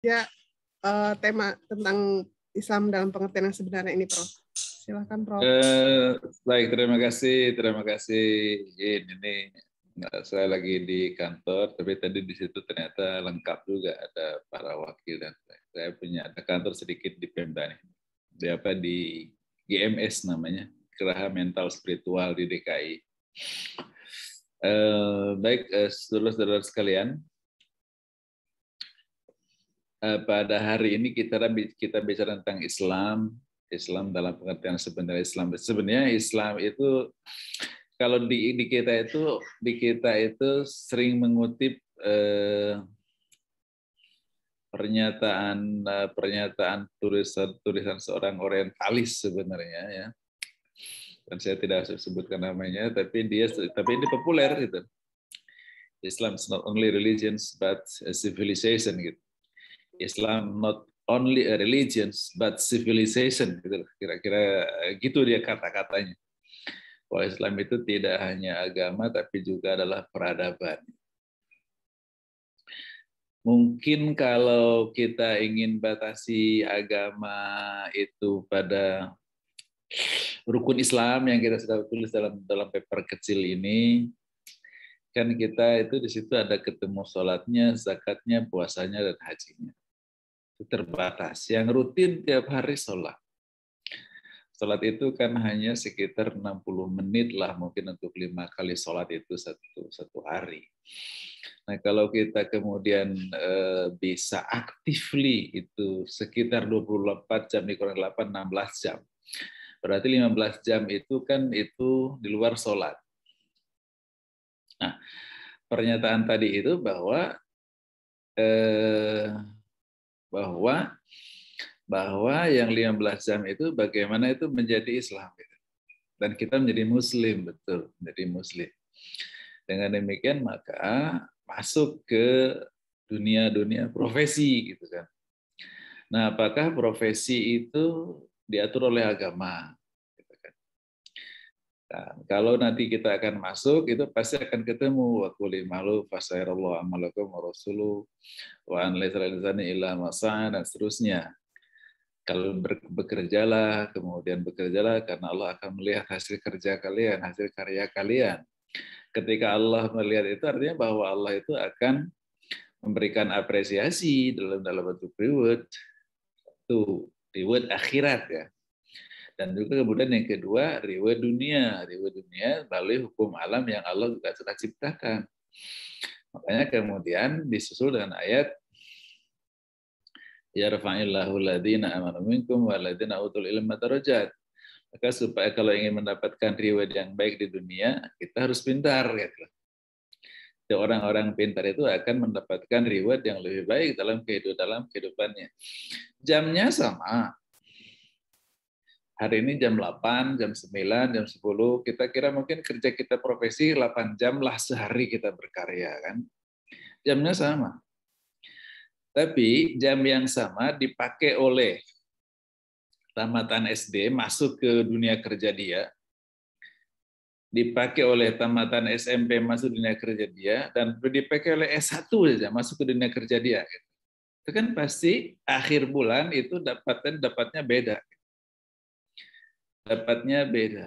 ya uh, tema tentang Islam dalam pengertian yang sebenarnya ini, Prof. Silakan, Prof. Eh, baik, terima kasih, terima kasih. Ini, saya lagi di kantor, tapi tadi di situ ternyata lengkap juga ada para wakil dan saya punya ada kantor sedikit di Pemda nih. Di apa di GMS namanya, Geraha Mental Spiritual di DKI. Eh, baik, eh, saudara-saudara sekalian, Eh, pada hari ini kita kita bicara tentang Islam, Islam dalam pengertian sebenarnya Islam. Sebenarnya Islam itu kalau di, di kita itu di kita itu sering mengutip eh, pernyataan eh, pernyataan tulisan tulisan seorang orientalis sebenarnya ya. Dan saya tidak sebutkan namanya, tapi dia tapi ini populer gitu. Islam is not only religions but a civilization gitu. Islam not only a religion but civilization gitu kira-kira eh, gitu dia kata-katanya bahwa Islam itu tidak hanya agama tapi juga adalah peradaban mungkin kalau kita ingin batasi agama itu pada rukun Islam yang kita sudah tulis dalam dalam paper kecil ini kan kita itu di situ ada ketemu sholatnya zakatnya puasanya dan hajinya terbatas. Yang rutin tiap hari sholat. Sholat itu kan hanya sekitar 60 menit lah mungkin untuk lima kali sholat itu satu, satu hari. Nah kalau kita kemudian e, bisa actively itu sekitar 24 jam dikurang 8, 16 jam. Berarti 15 jam itu kan itu di luar sholat. Nah, pernyataan tadi itu bahwa eh, bahwa bahwa yang 15 jam itu bagaimana itu menjadi Islam gitu. dan kita menjadi muslim betul menjadi muslim dengan demikian maka masuk ke dunia-dunia profesi gitu kan nah apakah profesi itu diatur oleh agama Nah, kalau nanti kita akan masuk, itu pasti akan ketemu. Wa kuli malu fasairallahu amalakum wa rasulu wa an illa masa dan seterusnya. Kalau bekerjalah, kemudian bekerjalah karena Allah akan melihat hasil kerja kalian, hasil karya kalian. Ketika Allah melihat itu artinya bahwa Allah itu akan memberikan apresiasi dalam dalam bentuk reward. Itu reward akhirat ya dan juga kemudian yang kedua, riwayat dunia. riwayat dunia melalui hukum alam yang Allah juga telah ciptakan. Makanya kemudian disusul dengan ayat ya rafa'illahu ladina amanu minkum waladina utul ilma tarajat Maka supaya kalau ingin mendapatkan riwayat yang baik di dunia, kita harus pintar. Gitu. Jadi orang-orang pintar itu akan mendapatkan reward yang lebih baik dalam kehidupan dalam kehidupannya. Jamnya sama, hari ini jam 8, jam 9, jam 10, kita kira mungkin kerja kita profesi 8 jam lah sehari kita berkarya kan. Jamnya sama. Tapi jam yang sama dipakai oleh tamatan SD masuk ke dunia kerja dia, dipakai oleh tamatan SMP masuk dunia kerja dia, dan dipakai oleh S1 saja masuk ke dunia kerja dia. Gitu. Itu kan pasti akhir bulan itu dapatnya dapatnya beda. Dapatnya beda.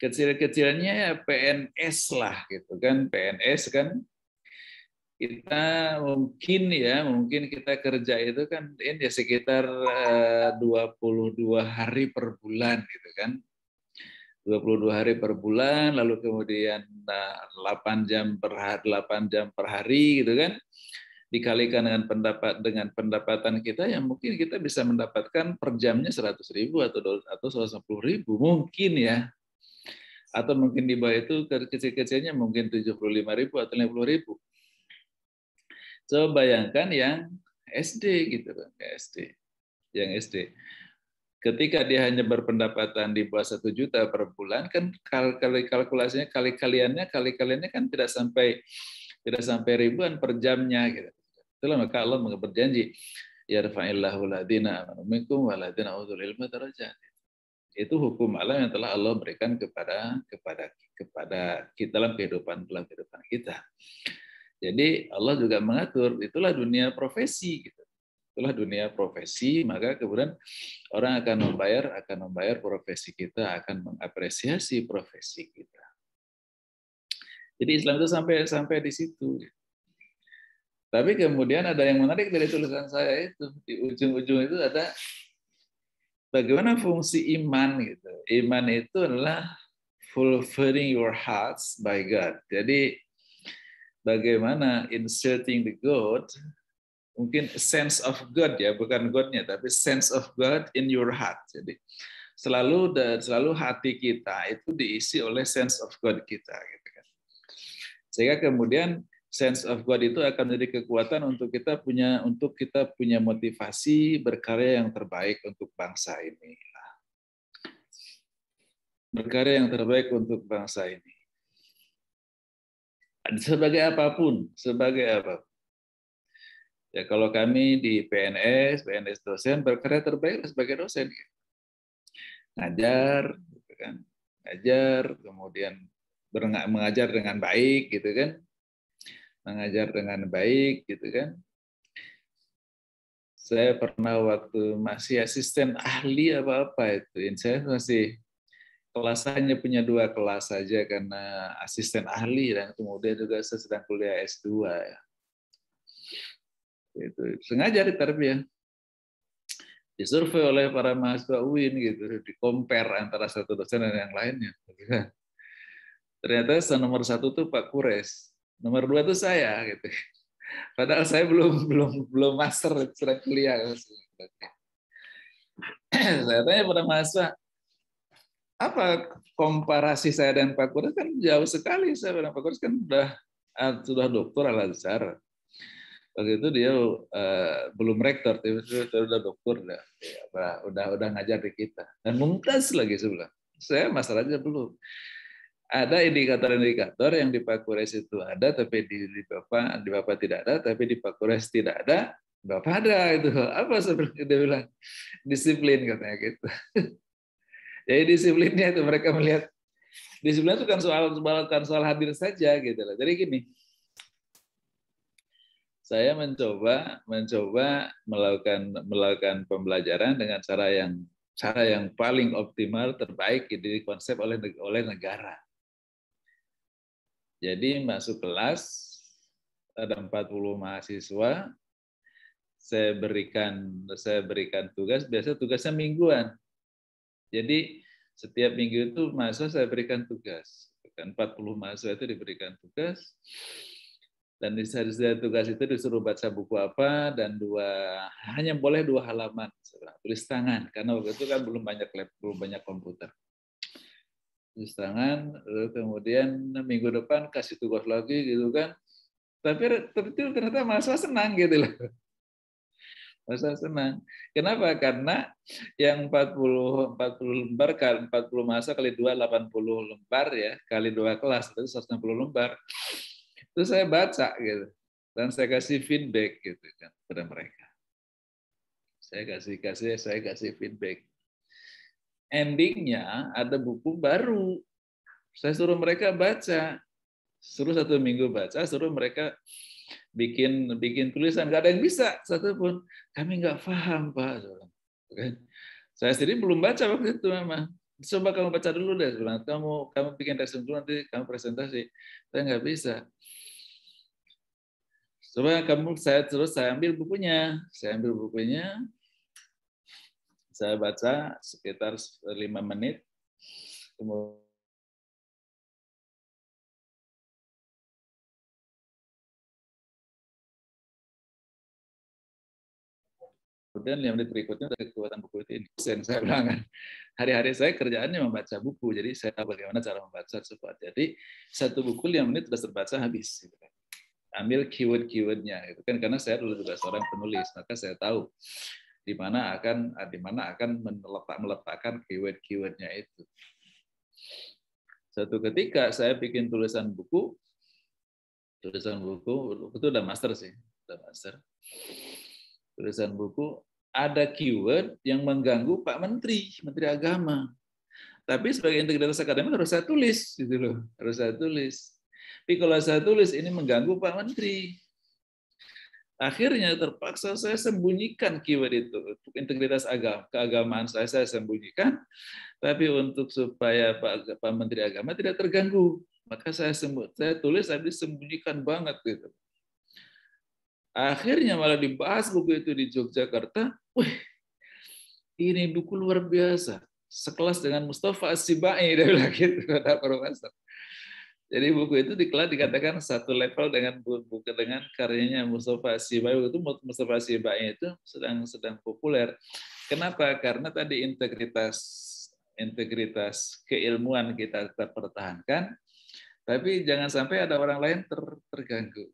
Kecil-kecilnya ya PNS lah gitu kan, PNS kan kita mungkin ya mungkin kita kerja itu kan ini ya sekitar 22 eh, hari per bulan gitu kan 22 hari per bulan lalu kemudian 8 eh, jam per 8 jam per hari gitu kan dikalikan dengan pendapat dengan pendapatan kita yang mungkin kita bisa mendapatkan per jamnya 100.000 ribu atau atau 150 ribu mungkin ya atau mungkin di bawah itu kecil-kecilnya mungkin 75 ribu atau 50 ribu. So bayangkan yang SD gitu kan, SD, yang SD. Ketika dia hanya berpendapatan di bawah satu juta per bulan, kan kal kalkulasinya kali kaliannya kali kaliannya kan tidak sampai tidak sampai ribuan per jamnya gitu. Itulah maka Allah berjanji rafa'illahu ladina amanu minkum wa ladina utul ilma darajat. Itu hukum alam yang telah Allah berikan kepada kepada kepada kita dalam kehidupan dalam kehidupan kita. Jadi Allah juga mengatur itulah dunia profesi gitu. Itulah dunia profesi, maka kemudian orang akan membayar akan membayar profesi kita, akan mengapresiasi profesi kita. Jadi Islam itu sampai sampai di situ. Tapi kemudian ada yang menarik dari tulisan saya itu di ujung-ujung itu ada bagaimana fungsi iman gitu. Iman itu adalah fulfilling your hearts by God. Jadi bagaimana inserting the God mungkin sense of God ya bukan Godnya tapi sense of God in your heart. Jadi selalu dan selalu hati kita itu diisi oleh sense of God kita. Gitu. Sehingga kemudian sense of God itu akan menjadi kekuatan untuk kita punya untuk kita punya motivasi berkarya yang terbaik untuk bangsa ini. Berkarya yang terbaik untuk bangsa ini. Sebagai apapun, sebagai apa Ya, kalau kami di PNS, PNS dosen, berkarya terbaik sebagai dosen. Ngajar, gitu kan? ngajar, kemudian mengajar dengan baik gitu kan mengajar dengan baik gitu kan saya pernah waktu masih asisten ahli apa apa itu saya masih kelasannya punya dua kelas saja karena asisten ahli dan kemudian juga saya sedang kuliah S2 ya. Itu sengaja di survei oleh para mahasiswa UIN gitu, di compare antara satu dosen dan yang lainnya ternyata nomor satu tuh Pak Kures, nomor dua tuh saya gitu. Padahal saya belum belum belum master surat kuliah. saya tanya pada masa apa komparasi saya dan Pak Kures kan jauh sekali saya dengan Pak Kures kan sudah ah, sudah doktor ala besar. Waktu dia uh, belum rektor, tapi sudah doktor udah, ya, udah udah ngajar di kita. Dan mumtaz lagi sebelah. Saya masalahnya belum ada indikator-indikator yang di Pakures itu ada, tapi di, di Bapak di Bapak tidak ada, tapi di Pakures tidak ada, Bapak ada itu apa seperti dia bilang disiplin katanya gitu. Jadi disiplinnya itu mereka melihat disiplin itu kan soal bukan soal hadir saja gitu loh. Jadi gini, saya mencoba mencoba melakukan melakukan pembelajaran dengan cara yang cara yang paling optimal terbaik dikonsep oleh oleh negara jadi masuk kelas ada 40 mahasiswa. Saya berikan saya berikan tugas, biasa tugasnya mingguan. Jadi setiap minggu itu mahasiswa saya berikan tugas. 40 kan mahasiswa itu diberikan tugas. Dan di sisa tugas itu disuruh baca buku apa dan dua hanya boleh dua halaman tulis tangan karena waktu itu kan belum banyak lab, belum banyak komputer cuci tangan lalu kemudian minggu depan kasih tugas lagi gitu kan tapi terus ternyata masa senang gitu loh masa senang kenapa karena yang 40 40 lembar kali 40 masa kali 2 80 lembar ya kali dua kelas itu 160 lembar itu saya baca gitu dan saya kasih feedback gitu kan pada mereka saya kasih kasih saya kasih feedback endingnya ada buku baru. Saya suruh mereka baca, suruh satu minggu baca, suruh mereka bikin bikin tulisan. Gak ada yang bisa satupun. Kami nggak paham pak. Kan? Saya sendiri belum baca waktu itu memang. Coba kamu baca dulu deh, bilang kamu kamu bikin resume dulu nanti kamu presentasi. Saya nggak bisa. Coba kamu saya terus saya ambil bukunya, saya ambil bukunya, saya baca sekitar lima menit. Kemudian yang menit berikutnya dari kekuatan buku itu ini. Yang saya bilang hari-hari saya kerjaannya membaca buku, jadi saya tahu bagaimana cara membaca cepat. Jadi satu buku lima menit sudah terbaca habis. Gitu kan. Ambil keyword-keywordnya, itu kan karena saya dulu juga seorang penulis, maka saya tahu di mana akan eh, di mana akan meletak meletakkan keyword-keywordnya itu. satu ketika saya bikin tulisan buku, tulisan buku itu udah master sih, udah master. Tulisan buku ada keyword yang mengganggu Pak Menteri, Menteri Agama. Tapi sebagai integritas akademik harus saya tulis gitu loh, harus saya tulis. Tapi kalau saya tulis ini mengganggu Pak Menteri, Akhirnya terpaksa saya sembunyikan keyword itu untuk integritas agama, keagamaan saya saya sembunyikan, tapi untuk supaya Pak, Pak Menteri Agama tidak terganggu, maka saya sembuh, saya tulis tapi sembunyikan banget gitu. Akhirnya malah dibahas buku itu di Yogyakarta. Wih, ini buku luar biasa. Sekelas dengan Mustafa Asibai, dia bilang gitu, kata Profesor. Jadi buku itu dikelar dikatakan satu level dengan buku dengan karyanya Mustafa Sibai. Itu Mustafa Sibai itu sedang sedang populer. Kenapa? Karena tadi integritas integritas keilmuan kita tetap pertahankan, tapi jangan sampai ada orang lain ter, terganggu.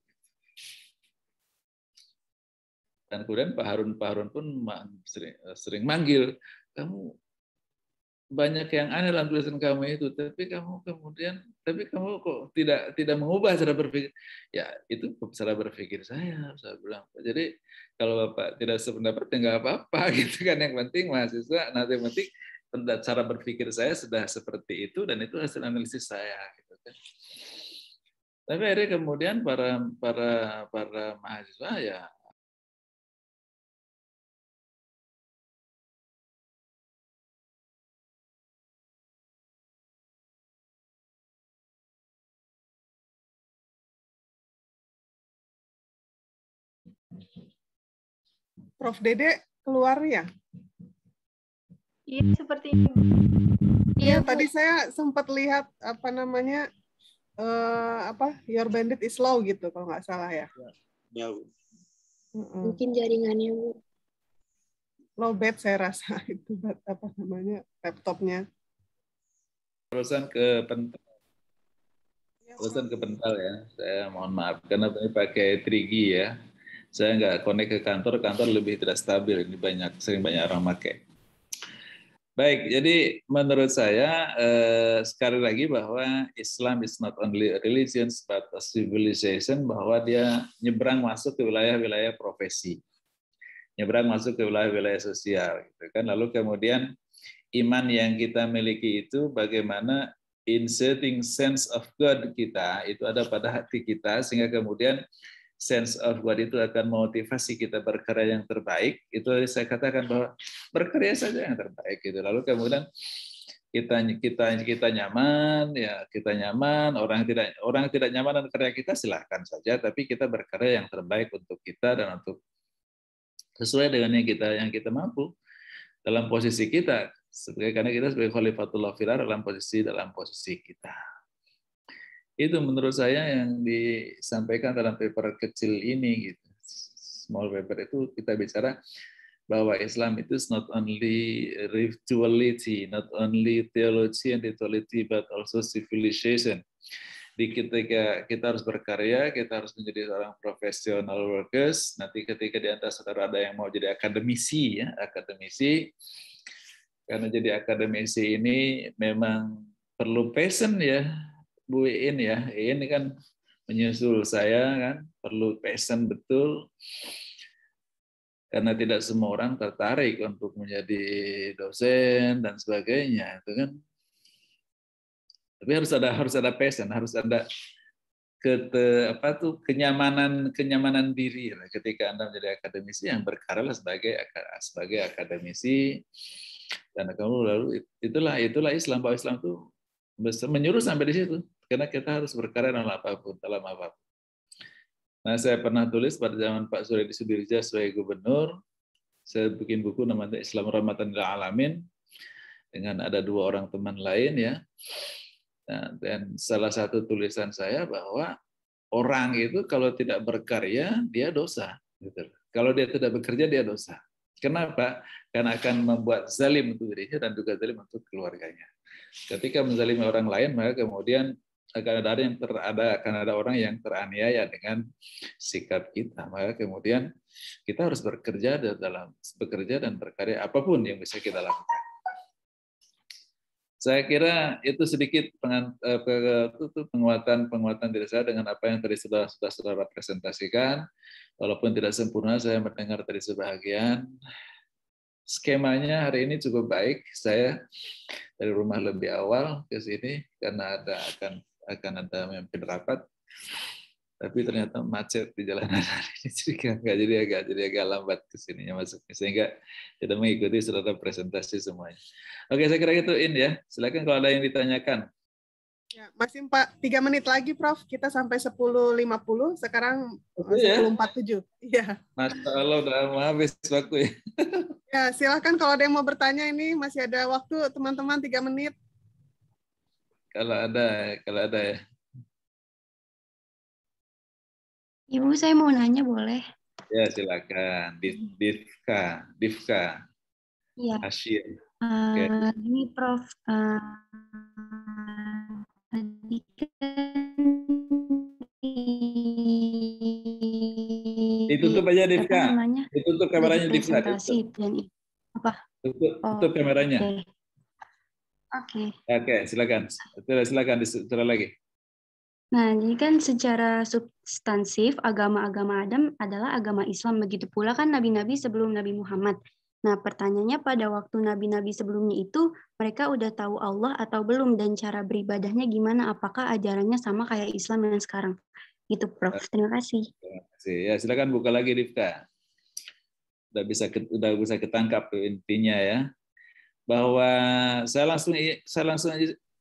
Dan kemudian Pak Harun Pak Harun pun sering, sering manggil, kamu banyak yang aneh dalam tulisan kamu itu, tapi kamu kemudian, tapi kamu kok tidak tidak mengubah cara berpikir. Ya itu cara berpikir saya, saya bilang. Jadi kalau bapak tidak sependapat ya nggak apa-apa gitu kan. Yang penting mahasiswa, nanti yang penting cara berpikir saya sudah seperti itu dan itu hasil analisis saya gitu kan. Tapi akhirnya kemudian para para para mahasiswa ya Prof. Dede keluar ya? Iya, seperti itu. Iya, ya, tadi saya sempat lihat apa namanya uh, apa Your Bandit is Low gitu kalau nggak salah ya. Ya, Bu. Mungkin jaringannya, Bu. bed saya rasa itu apa namanya laptopnya. Terusan ke pental. Iya, Terusan ke pental ya. Saya mohon maaf karena ini pakai 3G ya saya nggak connect ke kantor, kantor lebih tidak stabil. Ini banyak, sering banyak orang pakai. Baik, jadi menurut saya eh, sekali lagi bahwa Islam is not only a religion but a civilization bahwa dia nyebrang masuk ke wilayah-wilayah profesi, nyebrang masuk ke wilayah-wilayah sosial, gitu kan. Lalu kemudian iman yang kita miliki itu bagaimana inserting sense of God kita itu ada pada hati kita sehingga kemudian sense of what itu akan motivasi kita berkarya yang terbaik. Itu saya katakan bahwa berkarya saja yang terbaik gitu. Lalu kemudian kita kita kita nyaman ya kita nyaman orang tidak orang tidak nyaman dan karya kita silahkan saja tapi kita berkarya yang terbaik untuk kita dan untuk sesuai dengan yang kita yang kita mampu dalam posisi kita sebagai karena kita sebagai khalifatullah filar dalam posisi dalam posisi kita itu menurut saya yang disampaikan dalam paper kecil ini gitu small paper itu kita bicara bahwa Islam itu is not only rituality, not only theology and rituality, but also civilization. Di ketika kita harus berkarya, kita harus menjadi seorang profesional workers. Nanti ketika di antara saudara ada yang mau jadi akademisi, ya akademisi, karena jadi akademisi ini memang perlu passion ya, Bu Iin ya. Iin kan menyusul saya kan perlu passion betul karena tidak semua orang tertarik untuk menjadi dosen dan sebagainya itu kan tapi harus ada harus ada passion harus ada ke apa tuh kenyamanan kenyamanan diri lah. ketika anda menjadi akademisi yang berkarya sebagai sebagai akademisi dan kamu lalu itulah itulah Islam bahwa Islam tuh menyuruh sampai di situ karena kita harus berkarya dalam apapun dalam apapun nah saya pernah tulis pada zaman Pak Suryadi Sudirja sebagai gubernur saya bikin buku namanya Islam Rahmatan Lil Alamin dengan ada dua orang teman lain ya nah, dan salah satu tulisan saya bahwa orang itu kalau tidak berkarya dia dosa gitu. kalau dia tidak bekerja dia dosa kenapa karena akan membuat zalim untuk dirinya dan juga zalim untuk keluarganya Ketika menzalimi orang lain, maka kemudian akan eh, ada yang terada akan ada orang yang teraniaya dengan sikap kita. Maka kemudian kita harus bekerja dalam bekerja dan berkarya apapun yang bisa kita lakukan. Saya kira itu sedikit eh, penguatan penguatan diri saya dengan apa yang tadi sudah sudah saudara presentasikan. Walaupun tidak sempurna, saya mendengar tadi sebahagian skemanya hari ini cukup baik. Saya dari rumah lebih awal ke sini karena ada akan akan ada memimpin rapat. Tapi ternyata macet di jalanan hari ini jadi agak jadi agak jadi agak lambat ke sininya masuknya sehingga kita mengikuti seluruh presentasi semuanya. Oke, saya kira itu in ya. Silakan kalau ada yang ditanyakan. Ya, masih empat tiga menit lagi, Prof. Kita sampai sepuluh lima puluh. Sekarang ya. sepuluh empat tujuh. Iya. Masya Allah, udah habis waktu ya. Ya, silahkan kalau ada yang mau bertanya ini masih ada waktu teman-teman tiga -teman, menit. Kalau ada, kalau ada ya. Ibu, saya mau nanya boleh? Ya, silakan. Divka, hmm. Divka. Iya. Asyik. Uh, Ini Prof. Uh, Ditutup aja Divka. Ditutup kameranya Divka. Ditutup. Apa? Tutup, oh, kameranya. Oke. Okay. Oke, okay. okay, silakan. Silakan ditutup lagi. Nah, jadi kan secara substansif agama-agama Adam adalah agama Islam. Begitu pula kan nabi-nabi sebelum Nabi Muhammad. Nah, pertanyaannya pada waktu nabi-nabi sebelumnya itu mereka udah tahu Allah atau belum dan cara beribadahnya gimana? Apakah ajarannya sama kayak Islam yang sekarang? Gitu, Prof. Nah, terima kasih. Terima kasih. Ya, silakan buka lagi Rifka. Udah bisa udah bisa ketangkap intinya ya. Bahwa saya langsung saya langsung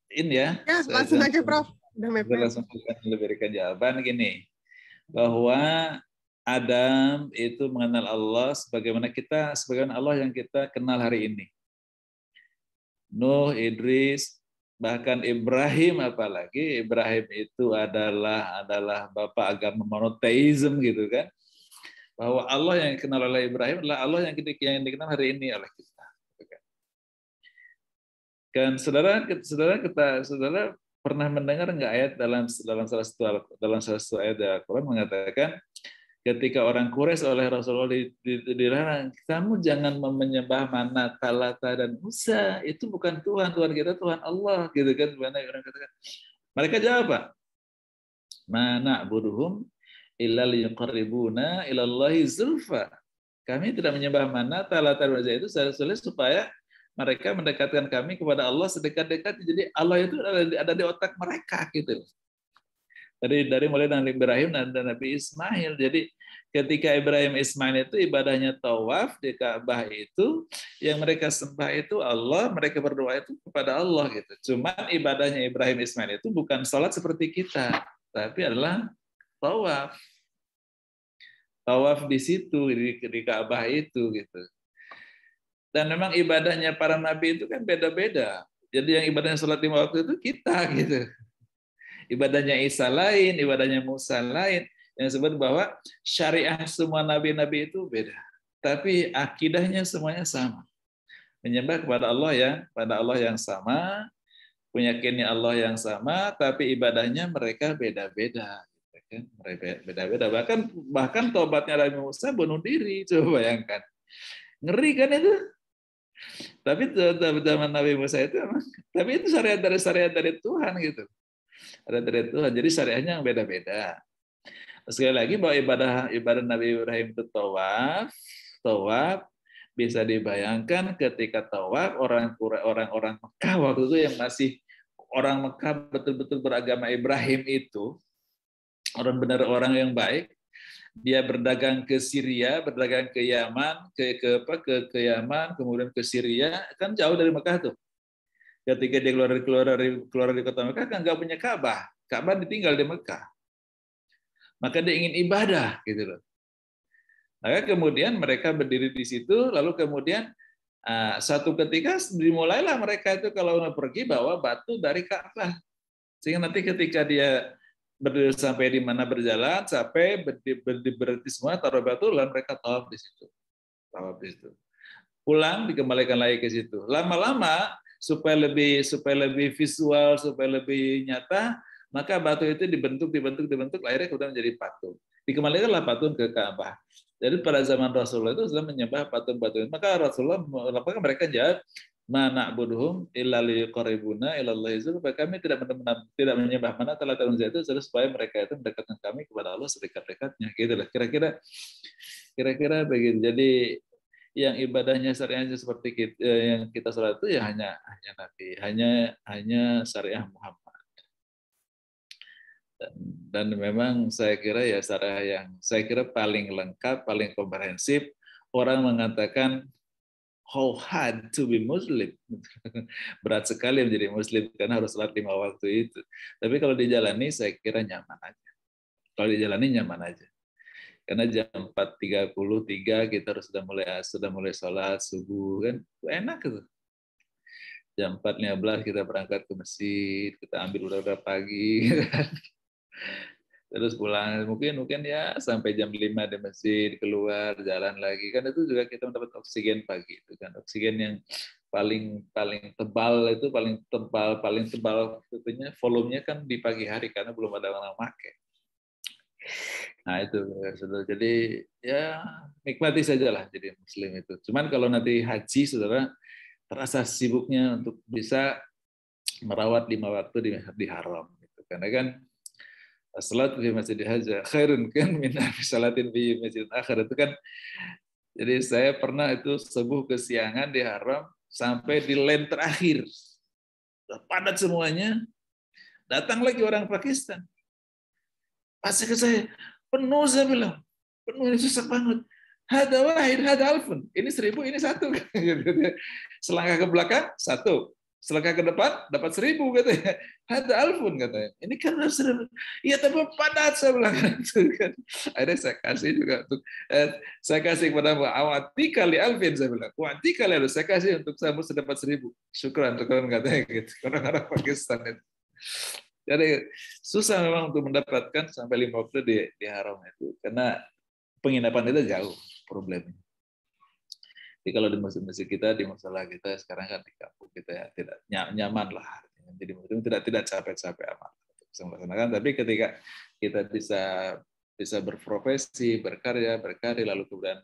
in ya. Ya, langsung aja, Prof. Udah Langsung berikan jawaban gini. Bahwa Adam itu mengenal Allah sebagaimana kita sebagaimana Allah yang kita kenal hari ini. Nuh, Idris, bahkan Ibrahim apalagi Ibrahim itu adalah adalah bapak agama monoteisme gitu kan bahwa Allah yang dikenal oleh Ibrahim adalah Allah yang yang dikenal hari ini oleh kita gitu kan saudara saudara kita saudara pernah mendengar nggak ayat dalam dalam salah satu dalam salah satu ayat Al-Quran mengatakan ketika orang Quraisy oleh Rasulullah dilarang, kamu jangan menyembah mana Talata dan Musa, itu bukan Tuhan, Tuhan kita Tuhan Allah, gitu kan? Banyak Orang katakan. Mereka jawab apa? Mana Buruhum? ilal yuqarribuna ilallahi zulfa. Kami tidak menyembah mana Talata dan Musa itu sulit supaya mereka mendekatkan kami kepada Allah sedekat-dekat. Jadi Allah itu ada di otak mereka gitu dari dari mulai dari Ibrahim dan, Nabi Ismail. Jadi ketika Ibrahim Ismail itu ibadahnya tawaf di Ka'bah itu yang mereka sembah itu Allah, mereka berdoa itu kepada Allah gitu. Cuman ibadahnya Ibrahim Ismail itu bukan salat seperti kita, tapi adalah tawaf. Tawaf di situ di, di Ka'bah itu gitu. Dan memang ibadahnya para nabi itu kan beda-beda. Jadi yang ibadahnya sholat lima waktu itu kita gitu ibadahnya Isa lain, ibadahnya Musa lain. Yang disebut bahwa syariah semua nabi-nabi itu beda. Tapi akidahnya semuanya sama. Menyembah kepada Allah ya, pada Allah yang sama, punya kini Allah yang sama, tapi ibadahnya mereka beda-beda. Gitu kan? Mereka beda-beda. Bahkan bahkan tobatnya Nabi Musa bunuh diri. Coba bayangkan. Ngeri kan itu? Tapi zaman Nabi Musa itu, tapi itu syariat dari syariat dari Tuhan gitu ada dari Tuhan. Jadi syariahnya yang beda-beda. Sekali lagi bahwa ibadah ibadah Nabi Ibrahim itu tawaf, tawaf bisa dibayangkan ketika tawaf orang orang-orang Mekah waktu itu yang masih orang Mekah betul-betul beragama Ibrahim itu orang benar orang yang baik dia berdagang ke Syria, berdagang ke Yaman, ke ke apa ke, ke Yaman, kemudian ke Syria, kan jauh dari Mekah tuh ketika dia keluar dari keluar dari keluar dari kota Mekah kan nggak punya Ka'bah. Ka'bah ditinggal di Mekah. Maka dia ingin ibadah gitu loh. Maka kemudian mereka berdiri di situ, lalu kemudian ah, satu ketika dimulailah mereka itu kalau pergi bawa batu dari Ka'bah. Sehingga nanti ketika dia berdiri sampai di mana berjalan, sampai berdiri, berdiri, berdiri semua, taruh batu, lalu mereka tawaf di situ. Tawaf di situ. Pulang, dikembalikan lagi ke situ. Lama-lama supaya lebih supaya lebih visual, supaya lebih nyata, maka batu itu dibentuk, dibentuk, dibentuk, akhirnya kemudian menjadi patung. Dikembalikanlah patung ke Ka'bah. Jadi pada zaman Rasulullah itu sudah menyembah patung-patung. Maka Rasulullah, melaporkan mereka jawab, mana buduhum ilali koribuna itu supaya kami tidak menemukan tidak menyembah mana telah tanun itu supaya mereka itu mendekatkan kami kepada Allah sedekat-dekatnya gitu kira-kira kira-kira begitu jadi yang ibadahnya syariahnya seperti kita, eh, yang kita sholat itu ya hanya hanya Nabi, hanya hanya syariah Muhammad. Dan, dan memang saya kira ya syariah yang saya kira paling lengkap, paling komprehensif. Orang mengatakan how hard to be Muslim. Berat sekali menjadi Muslim karena harus sholat lima waktu itu. Tapi kalau dijalani saya kira nyaman aja. Kalau dijalani nyaman aja karena jam 4:33 tiga kita harus sudah mulai sudah mulai sholat subuh kan enak gitu jam 4.15 kita berangkat ke masjid kita ambil udara pagi kan. terus pulang mungkin mungkin ya sampai jam lima di masjid keluar jalan lagi kan itu juga kita mendapat oksigen pagi itu kan oksigen yang paling paling tebal itu paling tebal paling tebal tentunya volumenya kan di pagi hari karena belum ada orang pakai Nah itu saudara. Jadi ya nikmati sajalah jadi muslim itu. Cuman kalau nanti haji saudara terasa sibuknya untuk bisa merawat lima waktu di, di haram. Gitu. Karena kan salat di masjid haja khairun kan min salatin di masjid akhir itu kan jadi saya pernah itu subuh kesiangan di haram sampai di lane terakhir. Padat semuanya. Datang lagi orang Pakistan pasti ke saya. Penuh saya bilang. Penuh ini susah banget. ada wahid, ada alfun. Ini seribu, ini satu. Selangkah ke belakang, satu. Selangkah ke depan, dapat seribu. Katanya. ada alfun, katanya. Ini kan seribu. Iya, tapi padat, saya bilang. Kan. Akhirnya saya kasih juga. Untuk, eh, saya kasih kepada awati kali alfin, saya bilang. Awati kali harus saya kasih untuk saya mesti dapat seribu. Syukur untuk kalian, katanya. Gitu. karena orang Pakistan itu. Jadi susah memang untuk mendapatkan sampai lima waktu di, di haram itu karena penginapan itu jauh problemnya. Jadi kalau di masjid-masjid kita, di masalah kita sekarang kan di kampung kita ya, tidak nyaman lah. Jadi mungkin tidak tidak capek-capek amat bisa melaksanakan. Tapi ketika kita bisa bisa berprofesi, berkarya, berkarya lalu kemudian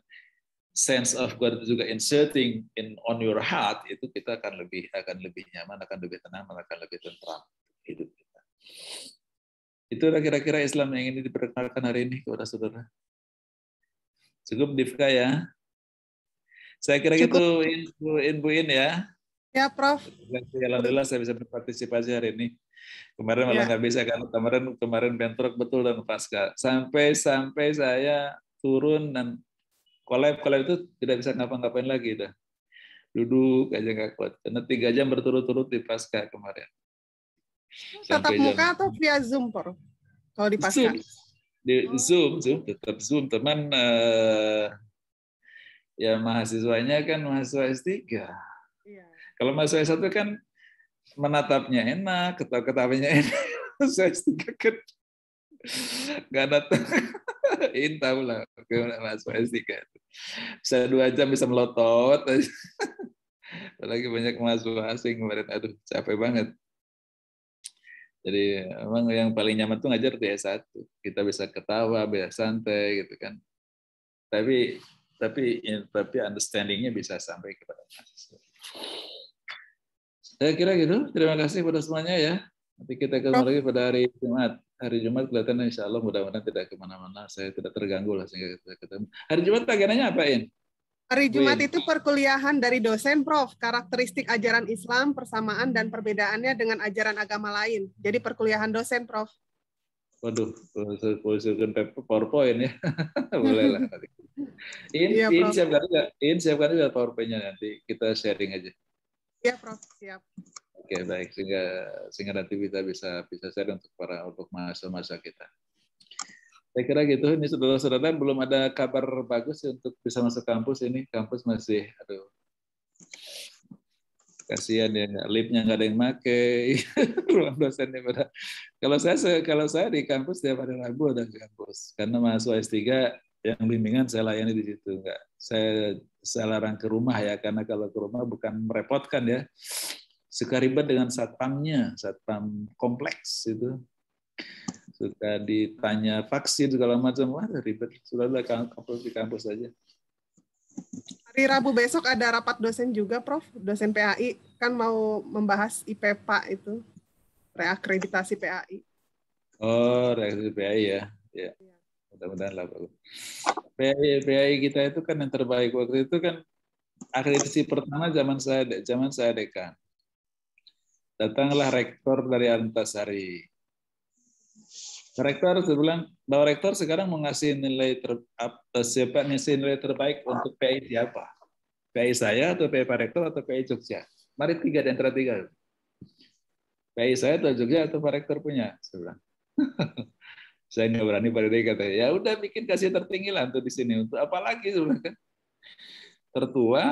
sense of God juga inserting in on your heart itu kita akan lebih akan lebih nyaman, akan lebih tenang, akan lebih tentram hidup. Gitu. Itu kira-kira Islam yang ingin diperkenalkan hari ini kepada saudara. Cukup Divka ya. Saya kira itu info inbu in, ya. Ya, Prof. Alhamdulillah saya bisa berpartisipasi hari ini. Kemarin malah ya. nggak ya. bisa karena kemarin kemarin bentrok betul dan pasca. Sampai sampai saya turun dan kolab kolab itu tidak bisa ngapa-ngapain lagi dah. Duduk aja nggak kuat. Karena tiga jam berturut-turut di pasca kemarin tetap jam... muka atau via Zoom, Prof? Kalau di Zoom. Di, Zoom, Zoom, tetap Zoom. Teman uh, ya mahasiswanya kan mahasiswa S3. Iya. Kalau mahasiswa S1 kan menatapnya enak, ketawa-ketawanya enak. mahasiswa S3 kan nggak ada tahu lah mahasiswa S3 bisa dua jam bisa melotot apalagi banyak mahasiswa asing kemarin aduh capek banget jadi emang yang paling nyaman tuh ngajar di S1. Kita bisa ketawa, bisa santai gitu kan. Tapi tapi ya, tapi understandingnya bisa sampai kepada mahasiswa. Saya kira gitu. Terima kasih pada semuanya ya. Nanti kita ketemu lagi pada hari Jumat. Hari Jumat kelihatan insya Allah mudah-mudahan tidak kemana-mana. Saya tidak terganggu lah sehingga kita ketemu. Hari Jumat agendanya apain? Hari Jumat itu perkuliahan dari dosen Prof, karakteristik ajaran Islam, persamaan dan perbedaannya dengan ajaran agama lain. Jadi perkuliahan dosen Prof. Waduh, posisikan PowerPoint ya. Boleh lah. In, iya, in siapkan juga, in siapkan juga PowerPoint-nya nanti kita sharing aja. Iya, Prof. Siap. Oke, baik sehingga sehingga nanti kita bisa bisa share untuk para untuk masa masa kita. Saya kira gitu. Ini saudara-saudara belum ada kabar bagus ya untuk bisa masuk kampus ini. Kampus masih, aduh. Kasihan ya, lipnya nggak ada yang make, ruang dosennya pada. Kalau saya kalau saya di kampus tiap hari Rabu ada di kampus, karena mahasiswa S3 yang bimbingan saya layani di situ enggak. Saya saya larang ke rumah ya, karena kalau ke rumah bukan merepotkan ya suka ribet dengan satpamnya, satpam kompleks itu suka ditanya vaksin segala macam wah ribet sudah kampus di kampus saja hari Rabu besok ada rapat dosen juga Prof dosen PAI kan mau membahas IPPA itu reakreditasi PAI oh reakreditasi PAI ya ya mudah-mudahan lah Pak PAI PAI kita itu kan yang terbaik waktu itu kan akreditasi pertama zaman saya zaman saya dekan datanglah rektor dari Antasari Rektor bilang bahwa rektor sekarang mau ngasih nilai ter, eh, siapa ngasih nilai terbaik untuk PI siapa? PI saya atau PI Pak Rektor atau PI Jogja? Mari tiga dan antara tiga. PI saya atau Jogja atau Pak Rektor punya? Saya saya nggak berani pada dia kata ya udah bikin kasih tertinggi lah untuk di sini untuk apa lagi sebenarnya tertua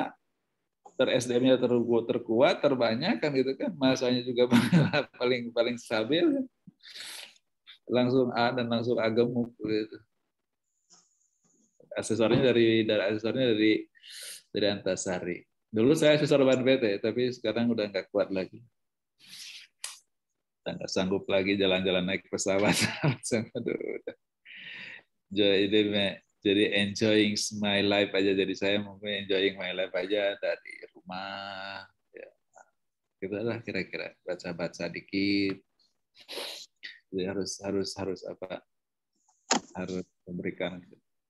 ter SDM-nya terkuat terkuat terbanyak kan gitu kan masanya juga paling paling stabil kan langsung A dan langsung A gemuk gitu. Aksesorinya dari dari aksesorinya dari dari Antasari. Dulu saya aksesor ban PT, tapi sekarang udah nggak kuat lagi. nggak sanggup lagi jalan-jalan naik pesawat. Jadi, jadi enjoying my life aja. Jadi saya mungkin enjoying my life aja dari rumah. Ya. Gitu lah kira-kira. Baca-baca dikit jadi harus harus harus apa harus memberikan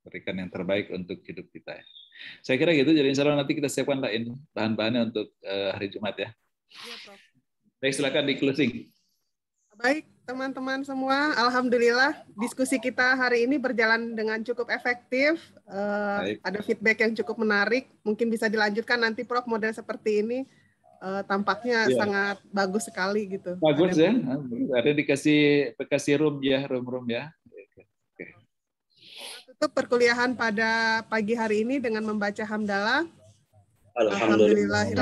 memberikan yang terbaik untuk hidup kita ya. Saya kira gitu. Jadi insya Allah nanti kita siapkan lain bahan-bahannya untuk eh, hari Jumat ya. Iya, Prof. Baik, silakan di closing. Baik, teman-teman semua, alhamdulillah diskusi kita hari ini berjalan dengan cukup efektif. Eh, ada feedback yang cukup menarik. Mungkin bisa dilanjutkan nanti Prof model seperti ini uh, tampaknya yeah. sangat bagus sekali gitu. Bagus ada, ya, nah, ada dikasih dikasih room ya, room-room ya. Okay. Tutup perkuliahan pada pagi hari ini dengan membaca hamdalah. Alhamdulillah.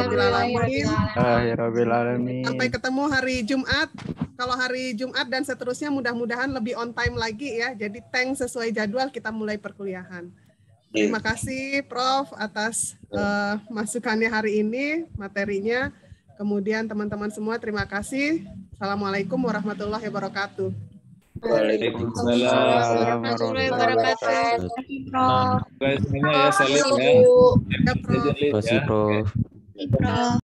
Sampai ketemu hari Jumat. Kalau hari Jumat dan seterusnya mudah-mudahan lebih on time lagi ya. Jadi tank sesuai jadwal kita mulai perkuliahan. Terima kasih Prof atas uh, masukannya hari ini, materinya. Kemudian teman-teman semua terima kasih. Assalamualaikum warahmatullahi wabarakatuh. Waalaikumsalam warahmatullahi wabarakatuh. Terima kasih Prof.